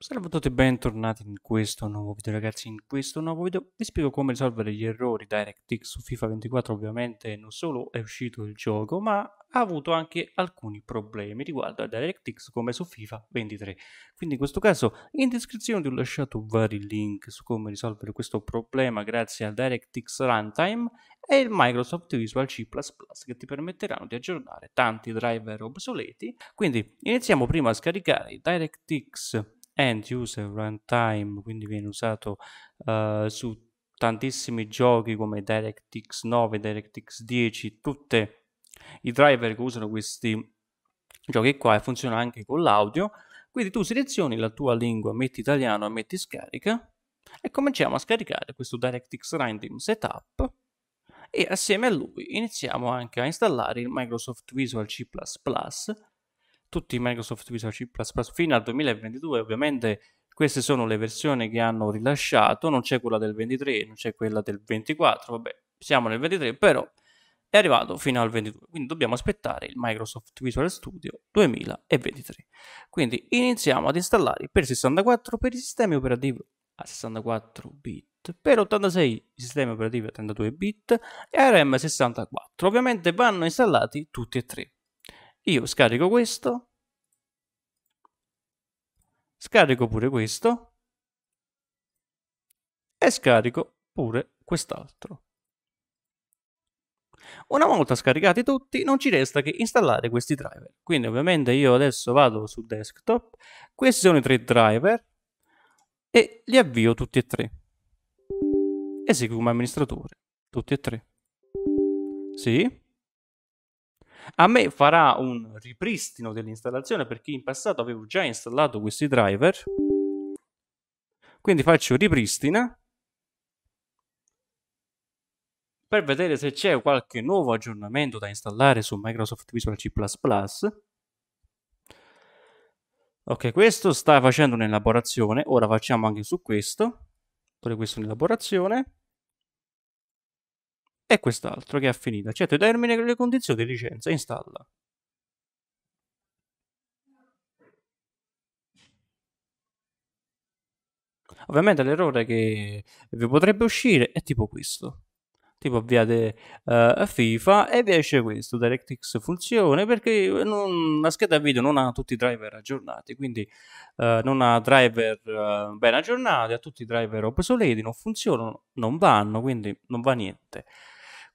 Salve a tutti e bentornati in questo nuovo video ragazzi, in questo nuovo video vi spiego come risolvere gli errori DirectX su FIFA 24 ovviamente non solo è uscito il gioco ma ha avuto anche alcuni problemi riguardo a DirectX come su FIFA 23 quindi in questo caso in descrizione ti ho lasciato vari link su come risolvere questo problema grazie al DirectX Runtime e il Microsoft Visual C++ che ti permetteranno di aggiornare tanti driver obsoleti quindi iniziamo prima a scaricare DirectX end user runtime, quindi viene usato uh, su tantissimi giochi come DirectX 9, DirectX 10, tutti i driver che usano questi giochi qua e funziona anche con l'audio. Quindi tu selezioni la tua lingua, metti italiano, metti scarica e cominciamo a scaricare questo DirectX Runtime Setup e assieme a lui iniziamo anche a installare il Microsoft Visual C++ tutti i Microsoft Visual C++ fino al 2022 ovviamente queste sono le versioni che hanno rilasciato non c'è quella del 23 non c'è quella del 24 vabbè siamo nel 23 però è arrivato fino al 22 quindi dobbiamo aspettare il Microsoft Visual Studio 2023 quindi iniziamo ad installare per 64 per i sistemi operativi a 64 bit per 86 i sistemi operativi a 32 bit e ARM 64 ovviamente vanno installati tutti e tre io scarico questo, scarico pure questo e scarico pure quest'altro. Una volta scaricati tutti non ci resta che installare questi driver. Quindi ovviamente io adesso vado su desktop, questi sono i tre driver e li avvio tutti e tre. Eseguo come amministratore, tutti e tre. Sì. A me farà un ripristino dell'installazione perché in passato avevo già installato questi driver. Quindi faccio ripristina per vedere se c'è qualche nuovo aggiornamento da installare su Microsoft Visual C++. Ok, questo sta facendo un'elaborazione, ora facciamo anche su questo, pure questo un'elaborazione e quest'altro che ha finito. Accetto i termini e le condizioni di licenza, installa. Ovviamente l'errore che vi potrebbe uscire è tipo questo. Tipo avviate uh, FIFA e vi esce questo, DirectX funzione, perché non, la scheda video non ha tutti i driver aggiornati, quindi uh, non ha driver uh, ben aggiornati, ha tutti i driver obsoleti, non funzionano, non vanno, quindi non va niente.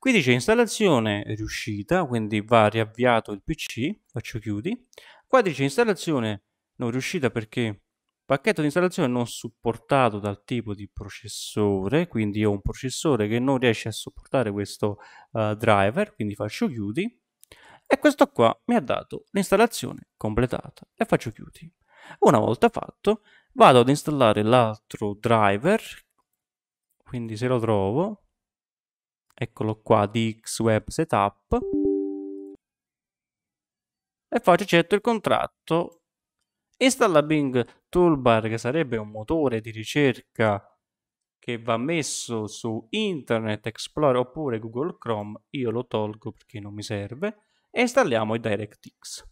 Qui dice installazione riuscita, quindi va riavviato il PC, faccio chiudi. Qua dice installazione non riuscita perché pacchetto di installazione non supportato dal tipo di processore, quindi ho un processore che non riesce a supportare questo uh, driver, quindi faccio chiudi. E questo qua mi ha dato l'installazione completata e faccio chiudi. Una volta fatto vado ad installare l'altro driver, quindi se lo trovo eccolo qua, di XWeb Setup, e faccio certo il contratto. Installa Bing Toolbar, che sarebbe un motore di ricerca che va messo su Internet Explorer oppure Google Chrome, io lo tolgo perché non mi serve, e installiamo i DirectX.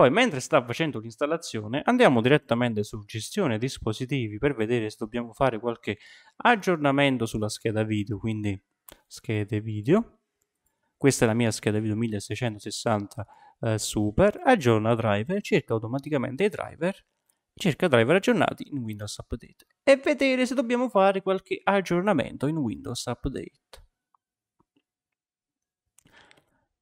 Poi, mentre sta facendo l'installazione, andiamo direttamente su gestione dispositivi per vedere se dobbiamo fare qualche aggiornamento sulla scheda video, quindi schede video. Questa è la mia scheda video 1660 eh, Super, aggiorna driver, cerca automaticamente i driver, cerca driver aggiornati in Windows Update e vedere se dobbiamo fare qualche aggiornamento in Windows Update.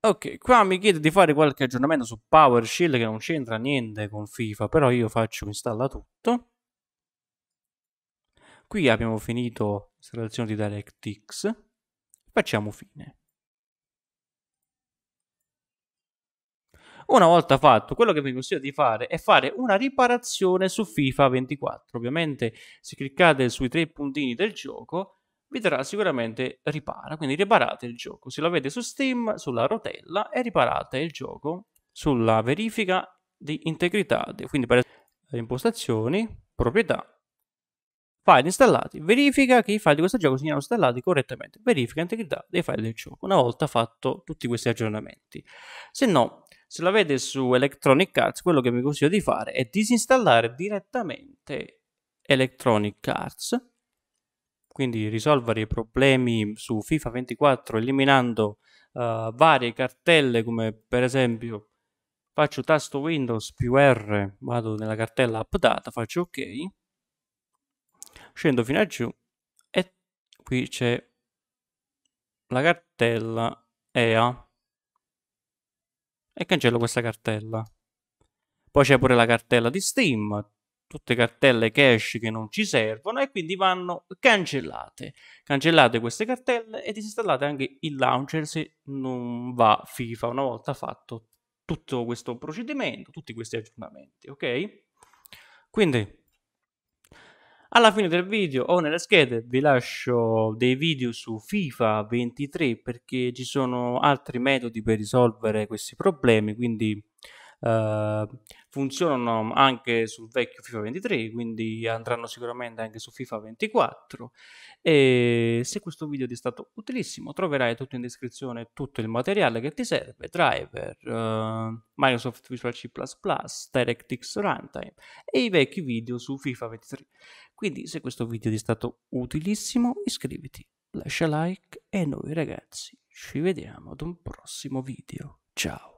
Ok, qua mi chiede di fare qualche aggiornamento su PowerShell che non c'entra niente con FIFA, però io faccio installa tutto. Qui abbiamo finito l'installazione di DirectX. Facciamo fine. Una volta fatto, quello che vi consiglio di fare è fare una riparazione su FIFA 24. Ovviamente se cliccate sui tre puntini del gioco vi darà sicuramente ripara, quindi riparate il gioco. Se l'avete su Steam, sulla rotella e riparate il gioco sulla verifica di integrità, quindi per impostazioni, proprietà, file installati, verifica che i file di questo gioco siano installati correttamente, verifica integrità dei file del gioco, una volta fatto tutti questi aggiornamenti. Se no, se l'avete su Electronic Arts, quello che vi consiglio di fare è disinstallare direttamente Electronic Arts quindi risolvere i problemi su FIFA 24 eliminando uh, varie cartelle come per esempio faccio tasto Windows più R, vado nella cartella Updata, faccio ok, scendo fino a giù e qui c'è la cartella EA e cancello questa cartella. Poi c'è pure la cartella di Steam, tutte cartelle cash che non ci servono e quindi vanno cancellate. Cancellate queste cartelle e disinstallate anche il launcher se non va FIFA una volta fatto tutto questo procedimento, tutti questi aggiornamenti, ok? Quindi alla fine del video o nelle schede vi lascio dei video su FIFA 23 perché ci sono altri metodi per risolvere questi problemi, quindi Ehm, funzionano anche sul vecchio FIFA 23, quindi andranno sicuramente anche su FIFA 24. E ehm, se questo video ti è stato utilissimo, troverai tutto in descrizione, tutto il materiale che ti serve, driver, eh, Microsoft Visual C++, DirectX Runtime e i vecchi video su FIFA 23. Quindi se questo video ti è stato utilissimo, iscriviti, lascia like e noi ragazzi ci vediamo ad un prossimo video. Ciao!